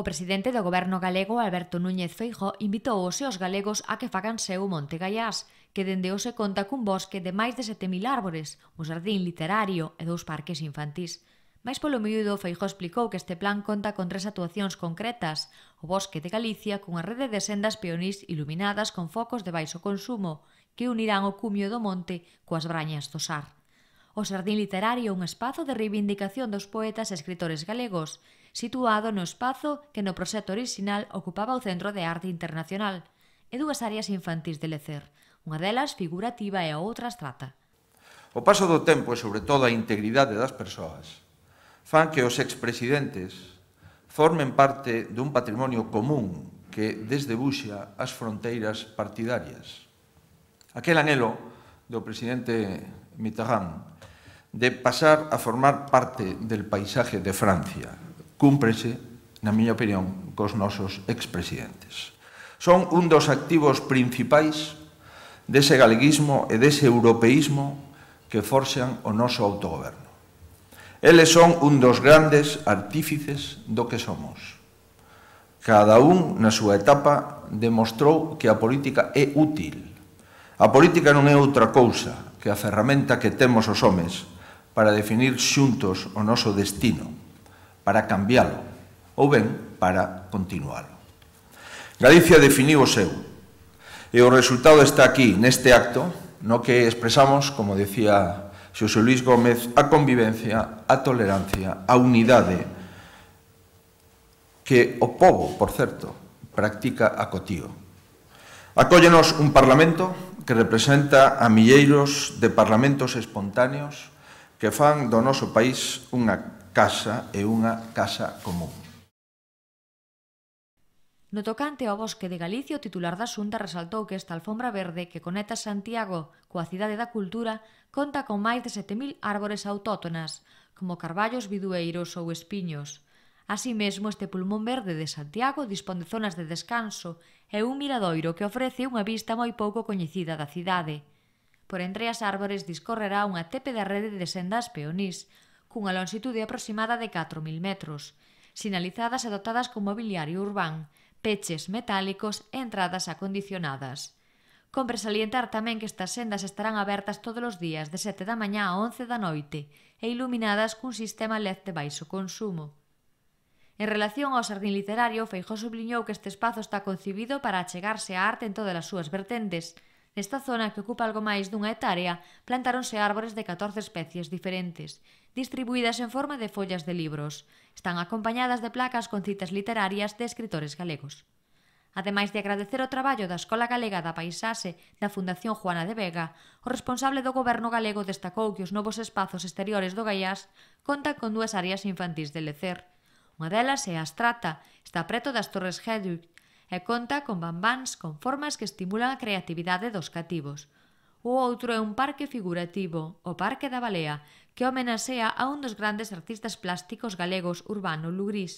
O presidente do goberno galego, Alberto Núñez Feijo, invitou os seus galegos a que facan seu Monte Gaiás, que dende hoxe conta cun bosque de máis de 7.000 árbores, un jardín literario e dous parques infantís. Mais polo miúdo, Feijo explicou que este plan conta con tres actuacións concretas, o Bosque de Galicia cunha rede de sendas peonís iluminadas con focos de baixo consumo, que unirán o cumio do monte coas brañas do Sar o Sardín Literario é un espazo de reivindicación dos poetas e escritores galegos, situado no espazo que no proxecto orixinal ocupaba o Centro de Arte Internacional, e dúas áreas infantis de lecer, unha delas figurativa e a outra estrata. O paso do tempo e, sobre todo, a integridade das persoas fan que os expresidentes formen parte dun patrimonio común que desdebuxa as fronteiras partidarias. Aquel anelo do presidente Mitterrand de pasar a formar parte del paisaje de Francia. Cúmprese, na miña opinión, cos nosos expresidentes. Son un dos activos principais dese galeguismo e dese europeísmo que forxan o noso autogoverno. Eles son un dos grandes artífices do que somos. Cada un, na súa etapa, demostrou que a política é útil. A política non é outra cousa que a ferramenta que temos os homes para definir xuntos o noso destino, para cambiálo, ou ben para continuálo. Galicia definiu o seu, e o resultado está aquí, neste acto, no que expresamos, como decía Xosé Luis Gómez, a convivencia, a tolerancia, a unidade, que o povo, por certo, practica a cotío. Acóllenos un Parlamento que representa a milleiros de parlamentos espontáneos que fan do noso país unha casa e unha casa común. No tocante ao bosque de Galicia, o titular da Xunta resaltou que esta alfombra verde que conecta Santiago coa cidade da cultura conta con máis de 7.000 árbores autótonas, como carballos vidueiros ou espiños. Así mesmo, este pulmón verde de Santiago dispón de zonas de descanso e un miradoiro que ofrece unha vista moi pouco coñecida da cidade. Por entre as árbores discorrerá unha da rede de sendas peonís, cunha longitude aproximada de 4.000 metros, sinalizadas e dotadas con mobiliario urbán, peches metálicos e entradas acondicionadas. Compre salientar tamén que estas sendas estarán abertas todos os días de 7 da mañá a 11 da noite e iluminadas cun sistema LED de baixo consumo. En relación ao xardín literario, Feijó subliñou que este espazo está concibido para achegarse á arte en todas as súas vertentes, Nesta zona, que ocupa algo máis dunha hectárea, plantáronse árbores de 14 especies diferentes, distribuídas en forma de follas de libros. Están acompañadas de placas con citas literarias de escritores galegos. Ademais de agradecer o traballo da Escola Galega da Paisase da Fundación Juana de Vega, o responsable do goberno galego destacou que os novos espazos exteriores do Gaiás contan con dúas áreas infantís de lecer. Unha delas é a Astrata, está preto das Torres Hedwig, e conta con bambáns con formas que estimulan a creatividade dos cativos. O outro é un parque figurativo, o Parque da Balea, que homenaxea a un dos grandes artistas plásticos galegos Urbano Lugris.